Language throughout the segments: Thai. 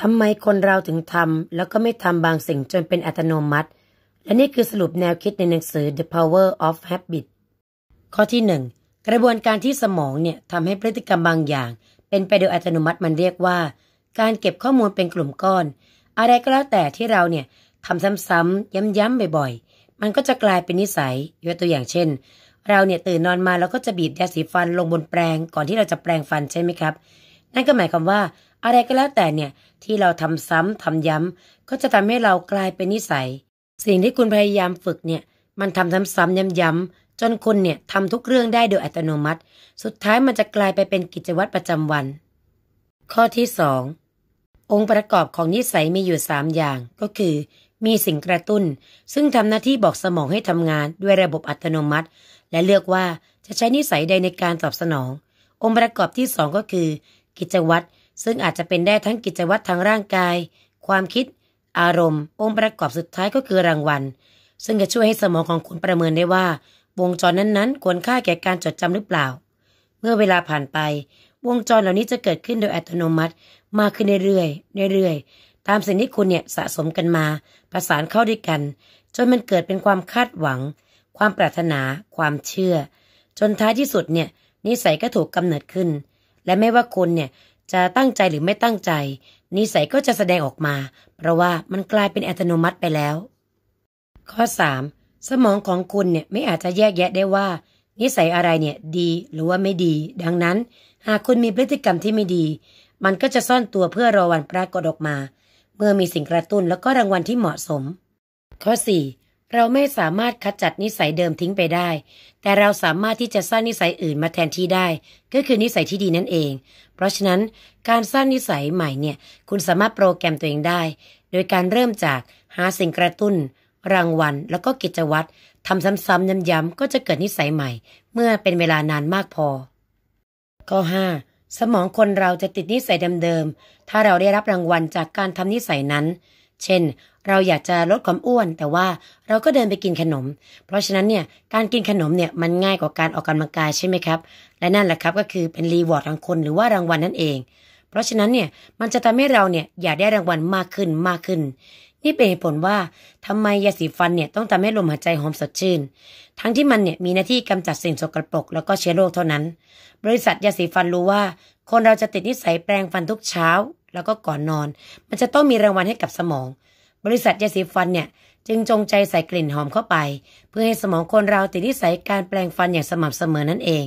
ทำไมคนเราถึงทำ แล้วก็ไม่ทำบางสิ่งจนเป็นอัตโนมัติ และนี่คือสรุปแนวคิดในหนังสือ The Power of Habit ข้อที่ 1 กระบวนการที่สมองเนี่ยทำให้พฤติกรรมบางอย่าง เป็นไปโดยอัตโนมัติมันเรียกว่า การเก็บข้อมูลเป็นกลุ่มก้อน อะไรก็แล้วแต่ที่เราเนี่ยทำซ้ำๆ ย้ำๆ บ่อยๆ มันก็จะกลายเป็นนิสัย ยกตัวอย่างเช่น เราเนี่ยตื่นนอนมาแล้วก็จะบีบยาสีฟันลงบนแปรงก่อนที่เราจะแปรงฟันใช่ไหมครับนั่นก็หมายความว่าอะไรก็แล้วแต่เนี่ยที่เราทำซ้ำทำย้ำก็จะทำให้เรากลายเป็นนิสัย สิ่งที่คุณพยายามฝึกเนี่ย มันทำซ้ำๆย้ำๆจนคุณเนี่ยทำทุกเรื่องได้โดยอัตโนมัติ สุดท้ายมันจะกลายไปเป็นกิจวัตรประจำวัน ข้อที่ 2 องค์ประกอบของนิสัยมีอยู่3อย่างก็คือ มีสิ่งกระตุ้น ซึ่งทำหน้าที่บอกสมองให้ทำงานด้วยระบบอัตโนมัติ และเลือกว่าจะใช้นิสัยใดในการตอบสนอง องค์ประกอบที่2ก็คือกิจวัตร ซึ่งอาจจะเป็นได้ทั้งกิจวัตรทางร่างกาย ความคิด อารมณ์ องค์ประกอบสุดท้ายก็คือรางวัล ซึ่งจะช่วยให้สมองของคุณประเมินได้ว่า วงจรนั้น ๆ ควรค่าแก่การจดจำหรือเปล่า เมื่อเวลาผ่านไป วงจรเหล่านี้จะเกิดขึ้นโดยอัตโนมัติมากขึ้นเรื่อยๆเรื่อย ๆ ตามสิ่งที่คุณเนี่ยสะสมกันมาประสานเข้าด้วยกันจนมันเกิดเป็นความคาดหวัง ความปรารถนา ความเชื่อ จนท้ายที่สุดเนี่ยนิสัยก็ถูกกำเนิดขึ้นและไม่ว่าคนเนี่ยจะตั้งใจหรือไม่ตั้งใจ นิสัยก็จะแสดงออกมา เพราะว่ามันกลายเป็นอัตโนมัติไปแล้ว ข้อ 3. สมองของคุณเนี่ยไม่อาจจะแยกแยะได้ว่า นิสัยอะไรเนี่ยดีหรือว่าไม่ดี ดังนั้น หากคุณมีพฤติกรรมที่ไม่ดี มันก็จะซ่อนตัวเพื่อรอวันปรากฏออกมา เมื่อมีสิ่งกระตุ้นแล้วก็รางวัลที่เหมาะสม ข้อ 4เราไม่สามารถขจัดนิสัยเดิมทิ้งไปได้ แต่เราสามารถที่จะสร้างนิสัยอื่นมาแทนที่ได้ ก็คือนิสัยที่ดีนั่นเอง เพราะฉะนั้นการสร้างนิสัยใหม่เนี่ย คุณสามารถโปรแกรมตัวเองได้ โดยการเริ่มจากหาสิ่งกระตุ้น รางวัล แล้วก็กิจวัตรทำซ้ำๆย้ำๆก็จะเกิดนิสัยใหม่ เมื่อเป็นเวลานานมากพอ ข้อ5สมองคนเราจะติดนิสัยเดิมๆถ้าเราได้รับรางวัลจากการทำนิสัยนั้น เช่นเราอยากจะลดความอ้วนแต่ว่าเราก็เดินไปกินขนม เพราะฉะนั้นเนี่ยการกินขนมเนี่ยมันง่ายกว่าการออกกำลังกายใช่ไหมครับ และนั่นแหละครับก็คือเป็นรีวอร์ดรางคนหรือว่ารางวัลนั่นเอง เพราะฉะนั้นเนี่ยมันจะทำให้เราเนี่ยอยากได้รางวัลมากขึ้นมากขึ้น นี่เป็นเหตุผลว่าทำไมยาสีฟันเนี่ยต้องทำให้ลมหายใจหอมสดชื่น ทั้งที่มันเนี่ยมีหน้าที่กำจัดสิ่งสกรปรกแล้วก็เชื้อโรคเท่านั้น บริษัทยาสีฟันรู้ว่า คนเราจะติดนิสัยแปรงฟันทุกเช้า แล้วก็ก่อนนอน มันจะต้องมีรางวัลให้กับสมองบริษัทยาสีฟัน เนี่ย จึง จงใจใส่กลิ่นหอมเข้าไป เพื่อให้สมองคนเราติดนิสัยการแปลงฟันอย่างสม่ำเสมอนั่นเอง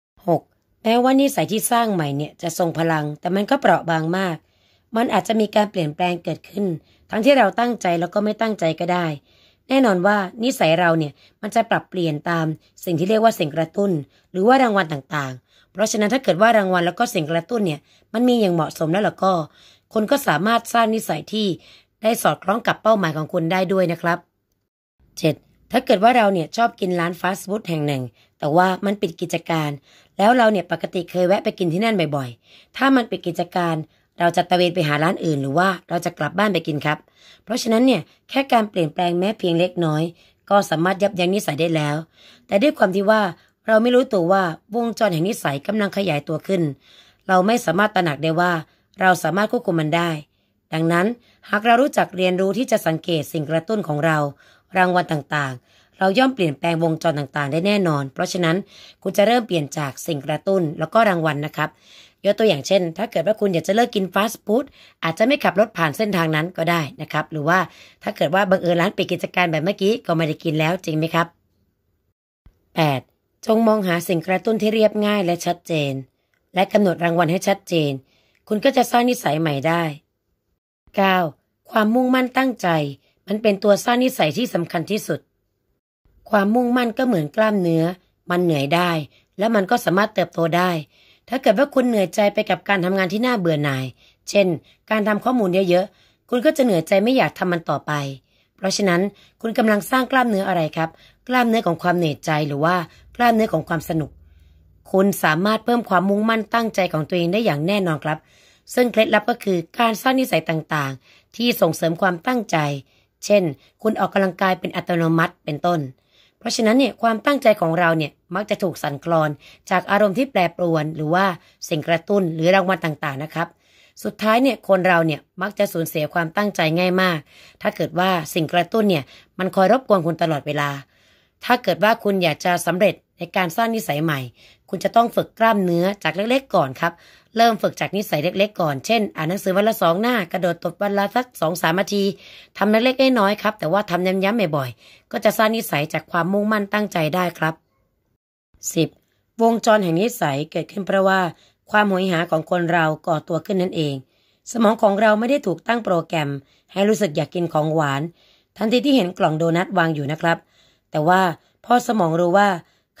6. แม้ว่านิสัยที่สร้างใหม่เนี่ยจะทรงพลังแต่มันก็เปราะบางมาก มันอาจจะมีการเปลี่ยนแปลงเกิดขึ้น ทั้งที่เราตั้งใจแล้วก็ไม่ตั้งใจก็ได้ แน่นอนว่านิสัยเราเนี่ยมันจะปรับเปลี่ยนตาม สิ่งที่เรียกว่าสิ่งกระตุ้น หรือว่ารางวัลต่างๆ เพราะฉะนั้นถ้าเกิดว่ารางวัลแล้วก็สิ่งกระตุ้นเนี่ยมันมีอย่างเหมาะสมแล้วล่ะก็ คนก็สามารถสร้างนิสัยที่ได้สอดคล้องกับเป้าหมายของคุณได้ด้วยนะครับ 7. ถ้าเกิดว่าเราเนี่ยชอบกินร้านฟาสต์ฟู้ดแห่งหนึ่ง แต่ว่ามันปิดกิจการ แล้วเราเนี่ยปกติเคยแวะไปกินที่นั่นบ่อยๆถ้ามันปิดกิจการ เราจะตะเวนไปหาร้านอื่น หรือว่าเราจะกลับบ้านไปกินครับ เพราะฉะนั้นเนี่ยแค่การเปลี่ยนแปลงแม้เพียงเล็กน้อย ก็สามารถยับยั้งนิสัยได้แล้ว แต่ด้วยความที่ว่าเราไม่รู้ตัวว่าวงจรแห่งนิสัยกำลังขยายตัวขึ้น เราไม่สามารถตระหนักได้ว่า เราสามารถควบคุมมันได้ดังนั้นหากเรารู้จักเรียนรู้ที่จะสังเกตสิ่งกระตุ้นของเรา รางวัลต่างๆ เราย่อมเปลี่ยนแปลงวงจรต่างๆ ได้แน่นอน เพราะฉะนั้นคุณจะเริ่มเปลี่ยนจากสิ่งกระตุ้นแล้วก็รางวัลนะครับ ยกตัวอย่างเช่น ถ้าเกิดว่าคุณอยากจะเลิกกินฟาสต์ฟู้ดอาจจะไม่ขับรถผ่านเส้นทางนั้นก็ได้นะครับหรือว่าถ้าเกิดว่าบังเอิญร้านปิดกิจการแบบเมื่อกี้ก็ไม่ได้กินแล้วจริงไหมครับ 8. จงมองหาสิ่งกระตุ้นที่เรียบง่ายและชัดเจน และกำหนดรางวัลให้ชัดเจน คุณก็จะสร้างนิสัยใหม่ได้ 9. ความมุ่งมั่นตั้งใจ มันเป็นตัวสร้างนิสัยที่สำคัญที่สุด ความมุ่งมั่นก็เหมือนกล้ามเนื้อ มันเหนื่อยได้ และมันก็สามารถเติบโตได้ ถ้าเกิดว่าคุณเหนื่อยใจไปกับการทำงานที่น่าเบื่อหน่าย เช่น การทำข้อมูลเยอะๆ คุณก็จะเหนื่อยใจไม่อยากทำมันต่อไป เพราะฉะนั้นคุณกำลังสร้างกล้ามเนื้ออะไรครับ กล้ามเนื้อของความเหนื่อยใจหรือว่ากล้ามเนื้อของความสนุก คุณสามารถเพิ่มความมุ่งมั่นตั้งใจของตัวเองได้อย่างแน่นอนครับซึ่ง เคล็ดลับก็คือการสร้างนิสัยต่างๆ ที่ส่งเสริมความตั้งใจ เช่น คุณออกกำลังกายเป็นอัตโนมัติ เป็นต้น เพราะฉะนั้นเนี่ยความตั้งใจของเราเนี่ยมักจะถูกสั่นคลอน จากอารมณ์ที่แปรปรวน หรือว่าสิ่งกระตุ้นหรือรางวัลต่างๆนะครับ สุดท้ายเนี่ยคนเราเนี่ยมักจะสูญเสียความตั้งใจง่ายมาก ถ้าเกิดว่าสิ่งกระตุ้นเนี่ยมันคอยรบกวนคุณตลอดเวลา ถ้าเกิดว่าคุณอยากจะสำเร็จในการสร้างนิสัยใหม่ คุณจะต้องฝึกกล้ามเนื้อจากเล็กๆก่อนครับเริ่มฝึกจากนิสัยเล็ก ๆ ก่อน เช่น อ่านหนังสือวันละสองหน้า กระโดดตบวันละ สักสองสามนาที ทำเล็กๆน้อยๆครับ แต่ว่าทำย้ำๆบ่อยๆ ก็จะสร้างนิสัยจากความมุ่งมั่นตั้งใจได้ครับ 10. วงจรแห่งนิสัยเกิดขึ้นเพราะว่า ความหอยหาของคนเราก่อตัวขึ้นนั่นเอง สมองของเราไม่ได้ถูกตั้งโปรแกรม ให้รู้สึกอยากกินของหวาน ทันทีที่เห็นกล่องโดนัทวางอยู่นะครับ แต่ว่าพอสมองรู้ว่า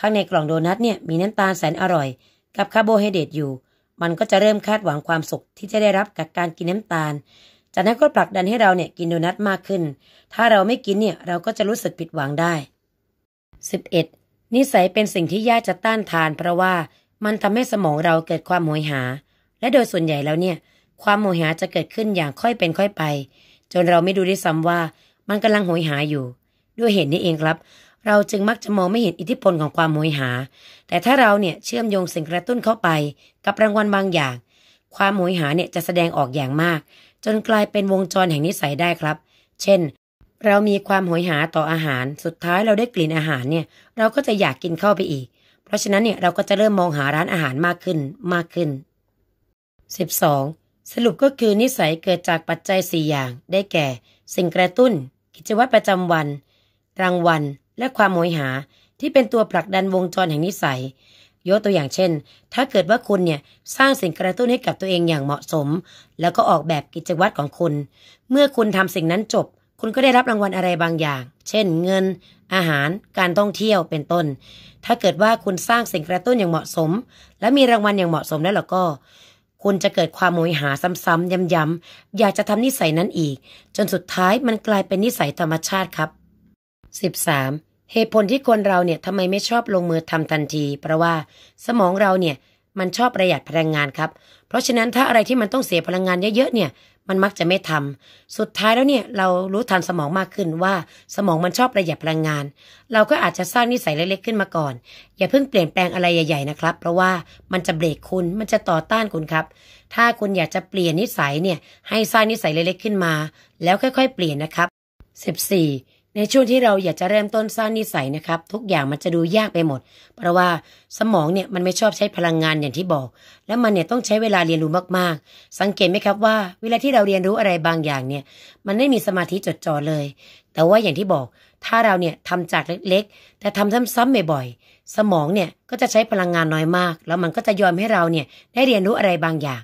ข้างในกล่องโดนัทเนี่ยมีน้ำตาลแสนอร่อย กับคาร์โบไฮเดรตอยู่มันก็จะเริ่มคาดหวังความสุขที่จะได้รับกับการกินน้ำตาลจากนั้นก็ผลักดันให้เราเนี่ยกินโดนัทมากขึ้น ถ้าเราไม่กินเนี่ยเราก็จะรู้สึกผิดหวังได้ 11. นิสัยเป็นสิ่งที่ยากจะต้านทาน เพราะว่ามันทำให้สมองเราเกิดความโมยหา และโดยส่วนใหญ่แล้วเนี่ย ความโมยหาจะเกิดขึ้นอย่างค่อยเป็นค่อยไป จนเราไม่ดูได้ซ้ำว่า มันกำลังโหยหาอยู่ด้วยเหตุนี้เองครับเราจึงมักจะมองไม่เห็นอิทธิพลของความโหยหา แต่ถ้าเราเนี่ยเชื่อมโยงสิ่งกระตุ้นเข้าไป กับรางวัลบางอย่าง ความโหยหาเนี่ยจะแสดงออกอย่างมาก จนกลายเป็นวงจรแห่งนิสัยได้ครับ เช่น เรามีความโหยหาต่ออาหาร สุดท้ายเราได้กลิ่นอาหารเนี่ยเราก็จะอยากกินเข้าไปอีก เพราะฉะนั้นเนี่ยเราก็จะเริ่มมองหาร้านอาหารมากขึ้นมากขึ้น 12. สรุปก็คือนิสัยเกิดจากปัจจัย4อย่าง ได้แก่ สิ่งกระตุ้น กิจวัตรประจำวัน รางวัลและความโหยหาที่เป็นตัวผลักดันวงจรแห่งนิสัย ยกตัวอย่างเช่น ถ้าเกิดว่าคุณเนี่ยสร้างสิ่งกระตุ้นให้กับตัวเองอย่างเหมาะสม แล้วก็ออกแบบกิจวัตรของคุณ เมื่อคุณทำสิ่งนั้นจบ คุณก็ได้รับรางวัลอะไรบางอย่าง เช่น เงิน อาหารการท่องเที่ยวเป็นต้น ถ้าเกิดว่าคุณสร้างสิ่งกระตุ้นอย่างเหมาะสม และมีรางวัลอย่างเหมาะสมแล้วล่ะก็ คุณจะเกิดความโหยหาซ้ำๆย้ำๆอยากจะทำนิสัยนั้นอีก จนสุดท้ายมันกลายเป็นนิสัยธรรมชาติครับ 13. เหตุผลที่คนเราเนี่ยทำไมไม่ชอบลงมือทำทันที เพราะว่าสมองเราเนี่ยมันชอบประหยัดพลังงานครับเพราะฉะนั้นถ้าอะไรที่มันต้องเสียพลังงานเยอะๆเนี่ย มันมักจะไม่ทำ สุดท้ายแล้วเนี่ยเรารู้ทันสมองมากขึ้นว่าสมองมันชอบประหยัดพลังงาน เราก็อาจจะสร้างนิสัยเล็กๆขึ้นมาก่อนอย่าเพิ่งเปลี่ยนแปลงอะไรใหญ่ๆนะครับ เพราะว่ามันจะเบรกคุณมันจะต่อต้านคุณครับ ถ้าคุณอยากจะเปลี่ยนนิสัยเนี่ยให้สร้างนิสัยเล็กๆขึ้นมา แล้วค่อย ๆเปลี่ยนนะครับ14ในช่วงที่เราอยากจะเริ่มต้นสร้างนิสัยนะครับทุกอย่างมันจะดูยากไปหมด เพราะว่าสมองเนี่ยมันไม่ชอบใช้พลังงานอย่างที่บอก แล้วมันเนี่ยต้องใช้เวลาเรียนรู้มากๆ สังเกตไหมครับว่าเวลาที่เราเรียนรู้อะไรบางอย่างเนี่ยมันไม่มีสมาธิจดจ่อเลย แต่ว่าอย่างที่บอก ถ้าเราเนี่ยทำจากเล็กๆ แต่ทำซ้ำๆบ่อยๆสมองเนี่ยก็จะใช้พลังงานน้อยมาก แล้วมันก็จะยอมให้เราเนี่ยได้เรียนรู้อะไรบางอย่าง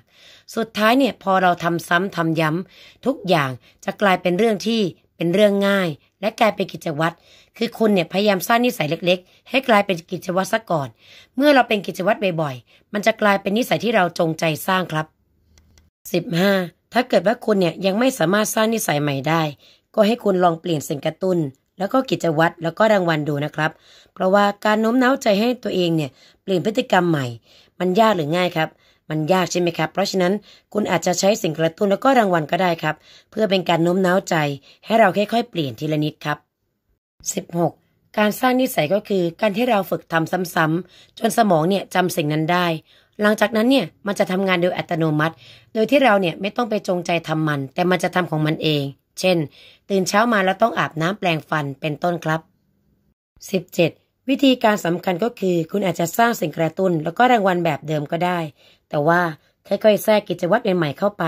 สุดท้ายเนี่ยพอเราทำซ้ำทำย้ำทุกอย่างจะกลายเป็นเรื่องที่เป็นเรื่องง่ายและกลายเป็นกิจวัตรคือคุณเนี่ยพยายามสร้างนิสัยเล็กๆ ให้กลายเป็นกิจวัตรซะก่อน เมื่อเราเป็นกิจวัตรบ่อยๆ มันจะกลายเป็นนิสัยที่เราจงใจสร้างครับ 15. ถ้าเกิดว่าคุณเนี่ยยังไม่สามารถสร้างนิสัยใหม่ได้ ก็ให้คุณลองเปลี่ยนสิ่งกระตุ้น แล้วก็กิจวัตรแล้วก็รางวัลดูนะครับเพราะว่าการโน้มน้าวใจให้ตัวเองเนี่ยเปลี่ยนพฤติกรรมใหม่ มันยากหรือง่ายครับมันยากใช่ไหมครับ เพราะฉะนั้นคุณอาจจะใช้สิ่งกระตุ้นแล้วก็รางวัลก็ได้ครับ เพื่อเป็นการโน้มน้าวใจ ให้เราค่อยๆ เปลี่ยนทีละนิดครับ 16. การสร้างนิสัยก็คือ การที่เราฝึกทำซ้ำๆจนสมองเนี่ยจำสิ่งนั้นได้ หลังจากนั้นเนี่ย มันจะทำงานโดยอัตโนมัติ โดยที่เราเนี่ยไม่ต้องไปจงใจทำมัน แต่มันจะทำของมันเอง เช่น ตื่นเช้ามาแล้วต้องอาบน้ำแปลงฟันเป็นต้นครับ 17. วิธีการสำคัญก็คือ คุณอาจจะสร้างสิ่งกระตุ้น แล้วก็รางวัลแบบเดิมก็ได้แต่ว่าค่อยๆ แทรกกิจวัตรใหม่ๆ เข้าไป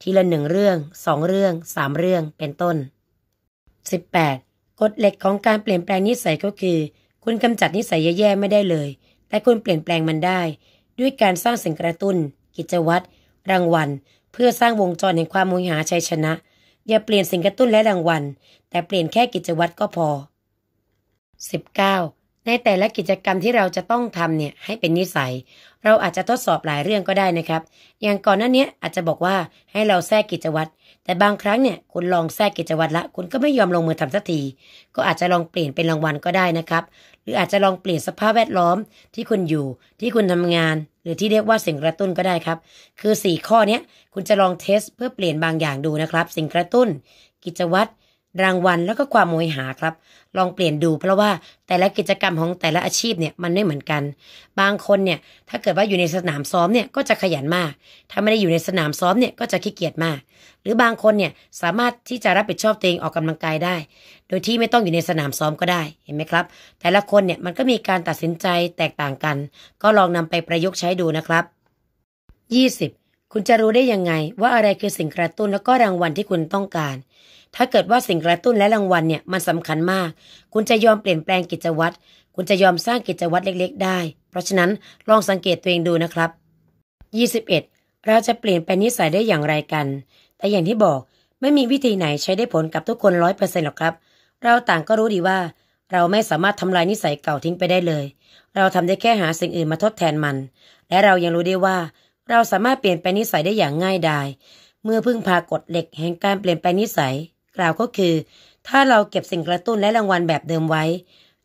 ทีละหนึ่งเรื่องสองเรื่องสามเรื่อง เป็นต้น 18. กฎเหล็กของการเปลี่ยนแปลงนิสัยก็คือ คุณกำจัดนิสัยแย่ๆไม่ได้เลย แต่คุณเปลี่ยนแปลงมันได้ ด้วยการสร้างสิ่งกระตุน้น กิจวัตรรางวัล เพื่อสร้างวงจรแห่งความมุ่งหาชัยชนะ อย่าเปลี่ยนสิ่งกระตุ้นและรางวัลแต่เปลี่ยนแค่กิจวัตรก็พอ 19. ในแต่ละกิจกรรมที่เราจะต้องทำเนี่ยให้เป็นนิสัยเราอาจจะทดสอบหลายเรื่องก็ได้นะครับ อย่างก่อนหน้านี้อาจจะบอกว่าให้เราแทรกกิจวัตร แต่บางครั้งเนี่ย คุณลองแทรกกิจวัตรละ คุณก็ไม่ยอมลงมือทำสักที ก็อาจจะลองเปลี่ยนเป็นรางวัลก็ได้นะครับ หรืออาจจะลองเปลี่ยนสภาพแวดล้อมที่คุณอยู่ที่คุณทำงาน หรือที่เรียกว่าสิ่งกระตุ้นก็ได้ครับ คือ 4 ข้อเนี้คุณจะลองเทสเพื่อเปลี่ยนบางอย่างดูนะครับ สิ่งกระตุ้นกิจวัตรรางวัลแล้วก็ความโมยหาครับ ลองเปลี่ยนดูเพราะว่าแต่ละกิจกรรมของแต่ละอาชีพเนี่ยมันไม่เหมือนกัน บางคนเนี่ยถ้าเกิดว่าอยู่ในสนามซ้อมเนี่ยก็จะขยันมากถ้าไม่ได้อยู่ในสนามซ้อมเนี่ยก็จะขี้เกียจมาก หรือบางคนเนี่ยสามารถที่จะรับผิดชอบตัวเองออกกำลังกายได้ โดยที่ไม่ต้องอยู่ในสนามซ้อมก็ได้เห็นไหมครับ แต่ละคนเนี่ยมันก็มีการตัดสินใจแตกต่างกัน ก็ลองนำไปประยุกต์ใช้ดูนะครับ 20. คุณจะรู้ได้ยังไงว่าอะไรคือสิ่งกระตุ้นแล้วก็รางวัลที่คุณต้องการถ้าเกิดว่าสิ่งกระตุ้นและรางวัลเนี่ยมันสำคัญมาก คุณจะยอมเปลี่ยนแปลงกิจวัตร คุณจะยอมสร้างกิจวัตรเล็กๆได้ เพราะฉะนั้นลองสังเกตตัวเองดูนะครับ 21. เราจะเปลี่ยนแปลงนิสัยได้อย่างไรกัน แต่อย่างที่บอก ไม่มีวิธีไหนใช้ได้ผลกับทุกคนร้อยเปอร์เซ็นต์หรอกครับ เราต่างก็รู้ดีว่า เราไม่สามารถทำลายนิสัยเก่าทิ้งไปได้เลย เราทำได้แค่หาสิ่งอื่นมาทดแทนมัน และเรายังรู้ได้ว่า เราสามารถเปลี่ยนแปลงนิสัยได้อย่างง่ายดายเมื่อพึ่งพากฎเหล็ก แห่งการเปลี่ยนแปลงนิสัยกล่าวก็คือ ถ้าเราเก็บสิ่งกระตุ้นและรางวัลแบบเดิมไว้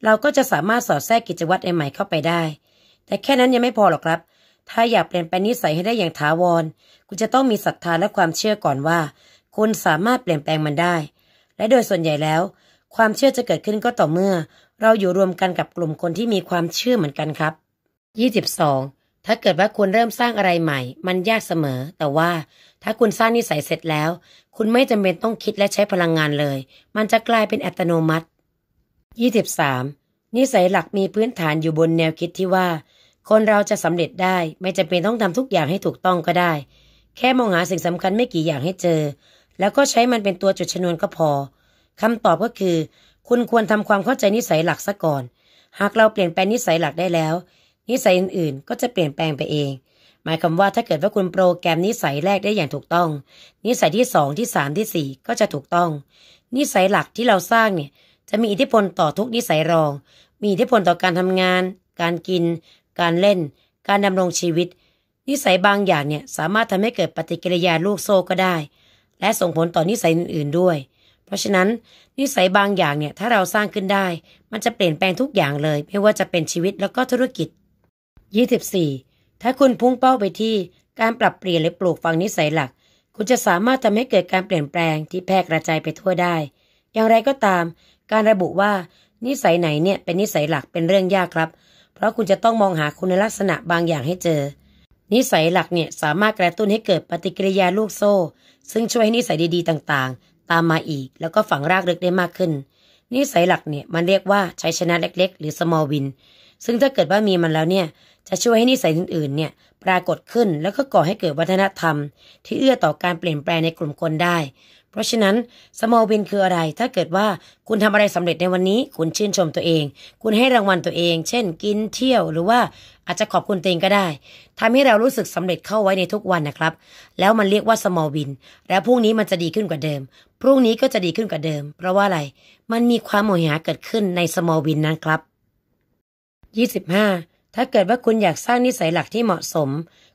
เราก็จะสามารถสอดแทรกกิจวัตรใหม่เข้าไปได้ แต่แค่นั้นยังไม่พอหรอกครับ ถ้าอยากเปลี่ยนแปลงนิสัยให้ได้อย่างถาวร คุณจะต้องมีศรัทธาและความเชื่อก่อนว่าคุณสามารถเปลี่ยนแปลงมันได้ และโดยส่วนใหญ่แล้ว ความเชื่อจะเกิดขึ้นก็ต่อเมื่อ เราอยู่รวมกันกับกลุ่มคนที่มีความเชื่อเหมือนกันครับ 22 ถ้าเกิดว่าคุณเริ่มสร้างอะไรใหม่ มันยากเสมอ แต่ว่าถ้าคุณสร้างนิสัยเสร็จแล้ว คุณไม่จำเป็นต้องคิดและใช้พลังงานเลย มันจะกลายเป็นอัตโนมัติ 23. นิสัยหลักมีพื้นฐานอยู่บนแนวคิดที่ว่า คนเราจะสำเร็จได้ไม่จำเป็นต้องทำทุกอย่างให้ถูกต้องก็ได้ แค่มองหาสิ่งสำคัญไม่กี่อย่างให้เจอ แล้วก็ใช้มันเป็นตัวจุดชนวนก็พอคำตอบก็คือ คุณควรทำความเข้าใจนิสัยหลักซะก่อน หากเราเปลี่ยนแปลงนิสัยหลักได้แล้ว นิสัยอื่นๆ ก็จะเปลี่ยนแปลงไปเองมายความว่าถ้าเกิดว่าคุณโปรแกรมนิสัยแรกได้อย่างถูกต้อง นิสัยที่สองที่สามที่สี่ก็จะถูกต้อง นิสัยหลักที่เราสร้างเนี่ยจะมีอิทธิพลต่อทุกนิสัยรอง มีอิทธิพลต่อการทำงาน การกิน การเล่น การดำรงชีวิต นิสัยบางอย่างเนี่ยสามารถทำให้เกิดปฏิกิริยาลูกโซ่ก็ได้ และส่งผลต่อนิสัยอื่นๆด้วย เพราะฉะนั้น นิสัยบางอย่างเนี่ยถ้าเราสร้างขึ้นได้ มันจะเปลี่ยนแปลงทุกอย่างเลยไม่ว่าจะเป็นชีวิตแล้วก็ธุรกิจ24ถ้าคุณพุ่งเป้าไปที่การปรับเปลี่ยนหรือปลูกฝังนิสัยหลัก คุณจะสามารถทำให้เกิดการเปลี่ยนแปลงที่แพร่กระจายไปทั่วได้ อย่างไรก็ตาม การระบุว่านิสัยไหนเนี่ยเป็นนิสัยหลักเป็นเรื่องยากครับ เพราะคุณจะต้องมองหาคุณลักษณะบางอย่างให้เจอ นิสัยหลักเนี่ยสามารถกระตุ้นให้เกิดปฏิกิริยาลูกโซ่ ซึ่งช่วยให้นิสัยดีๆต่างๆ ตามมาอีกแล้วก็ฝังรากลึกได้มากขึ้น นิสัยหลักเนี่ย มันเรียกว่าชัยชนะเล็กๆ หรือ small win ซึ่งถ้าเกิดว่ามีมันแล้วเนี่ยจะช่วยให้นิสัยอื่น ๆ เนี่ยปรากฏขึ้นแล้วก็ก่อให้เกิดวัฒนธรรม ที่เอื้อต่อการเปลี่ยนแปลงในกลุ่มคนได้ เพราะฉะนั้น สมอลวินคืออะไร ถ้าเกิดว่าคุณทำอะไรสำเร็จในวันนี้ คุณชื่นชมตัวเอง คุณให้รางวัลตัวเอง เช่น กินเที่ยว หรือว่าอาจจะขอบคุณตัวเองก็ได้ ทำให้เรารู้สึกสำเร็จเข้าไว้ในทุกวันนะครับ แล้วมันเรียกว่าสมอลวิน แล้วพรุ่งนี้มันจะดีขึ้นกว่าเดิม พรุ่งนี้ก็จะดีขึ้นกว่าเดิม เพราะว่าอะไรมันมีความโมหะเกิดขึ้นในสมอลวินนั้นครับ 25. ถ้าเกิดว่าคุณอยากสร้างนิสัยหลักที่เหมาะสม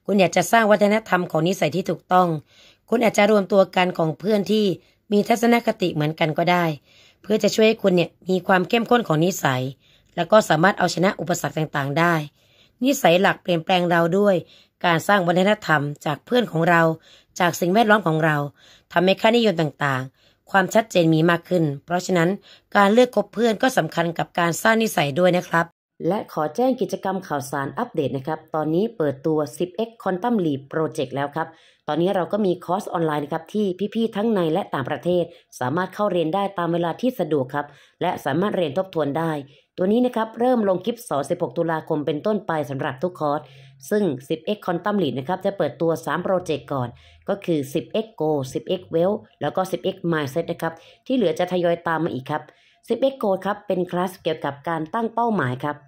คุณอยากจะสร้างวัฒนธรรมของนิสัยที่ถูกต้อง คุณอาจจะรวมตัวกันของเพื่อนที่มีทัศนคติเหมือนกันก็ได้ เพื่อจะช่วยให้คุณเนี่ยมีความเข้มข้นของนิสัย แล้วก็สามารถเอาชนะอุปสรรคต่างๆได้ นิสัยหลักเปลี่ยนแปลงเราด้วยการสร้างวัฒนธรรมจากเพื่อนของเรา จากสิ่งแวดล้อมของเราทำให้ค่านิยมต่างๆ ความชัดเจนมีมากขึ้น เพราะฉะนั้นการเลือกคบเพื่อนก็สำคัญกับการสร้างนิสัยด้วยนะครับและขอแจ้งกิจกรรมข่าวสารอัปเดตนะครับ ตอนนี้เปิดตัว 10x Quantum Leap Project แล้วครับ ตอนนี้เราก็มีคอร์สออนไลน์นะครับที่พี่ๆทั้งในและต่างประเทศ สามารถเข้าเรียนได้ตามเวลาที่สะดวกครับ และสามารถเรียนทบทวนได้ ตัวนี้นะครับเริ่มลงคลิปสอ16 ตุลาคมเป็นต้นไปสำหรับทุกคอร์ส ซึ่ง 10x Quantum Leap นะครับจะเปิดตัว3โปรเจกต์ก่อน ก็คือ 10x Go 10x Well แล้วก็ 10x Mindset นะครับ ที่เหลือจะทยอยตามมาอีกครับ 10x Go ครับ เป็นคลาสเกี่ยวกับการตั้งเป้าหมายครับ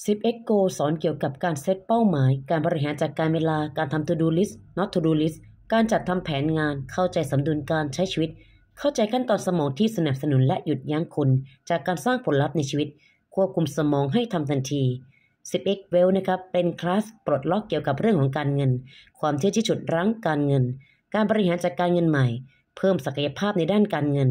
10 x Go สอนเกี่ยวกับการเซตเป้าหมาย การบริหารจัดการเวลา การทำ To Do List Not To Do List การจัดทำแผนงาน เข้าใจสมดุลการใช้ชีวิต เข้าใจขั้นตอนสมองที่สนับสนุนและหยุดยั้งคุณ จากการสร้างผลลัพธ์ในชีวิต ควบคุมสมองให้ทำทันที 10x Well นะครับ เป็นคลาสปลดล็อกเกี่ยวกับเรื่องของการเงิน ความเชื่อที่ฉุดรั้งการเงิน การบริหารจัดการเงินใหม่ เพิ่มศักยภาพในด้านการเงิน